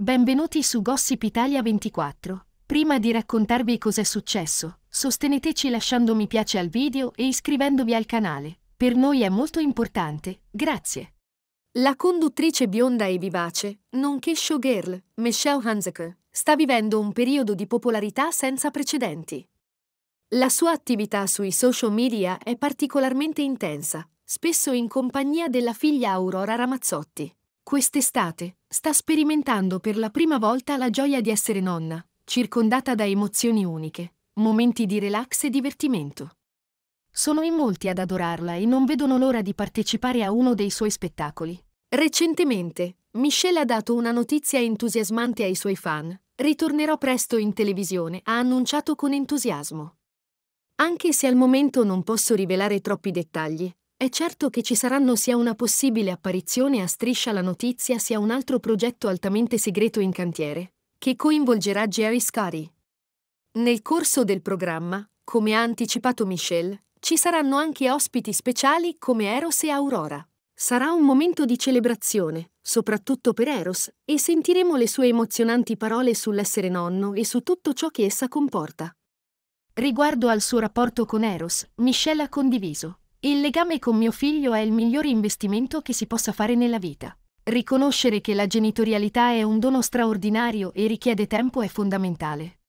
Benvenuti su Gossip Italia 24. Prima di raccontarvi cos'è successo, sosteneteci lasciando mi piace al video e iscrivendovi al canale. Per noi è molto importante, grazie. La conduttrice bionda e vivace, nonché showgirl, Michelle Hanzeke, sta vivendo un periodo di popolarità senza precedenti. La sua attività sui social media è particolarmente intensa, spesso in compagnia della figlia Aurora Ramazzotti, Quest'estate sta sperimentando per la prima volta la gioia di essere nonna, circondata da emozioni uniche, momenti di relax e divertimento. Sono in molti ad adorarla e non vedono l'ora di partecipare a uno dei suoi spettacoli. Recentemente, Michelle ha dato una notizia entusiasmante ai suoi fan. Ritornerò presto in televisione, ha annunciato con entusiasmo. Anche se al momento non posso rivelare troppi dettagli, è certo che ci saranno sia una possibile apparizione a Striscia la notizia sia un altro progetto altamente segreto in cantiere, che coinvolgerà Jerry Scully. Nel corso del programma, come ha anticipato Michelle, ci saranno anche ospiti speciali come Eros e Aurora. Sarà un momento di celebrazione, soprattutto per Eros, e sentiremo le sue emozionanti parole sull'essere nonno e su tutto ciò che essa comporta. Riguardo al suo rapporto con Eros, Michelle ha condiviso. Il legame con mio figlio è il migliore investimento che si possa fare nella vita. Riconoscere che la genitorialità è un dono straordinario e richiede tempo è fondamentale.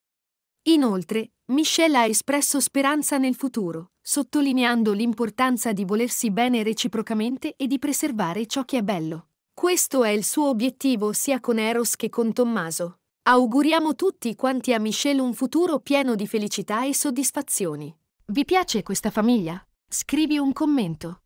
Inoltre, Michelle ha espresso speranza nel futuro, sottolineando l'importanza di volersi bene reciprocamente e di preservare ciò che è bello. Questo è il suo obiettivo sia con Eros che con Tommaso. Auguriamo tutti quanti a Michelle un futuro pieno di felicità e soddisfazioni. Vi piace questa famiglia? Scrivi un commento.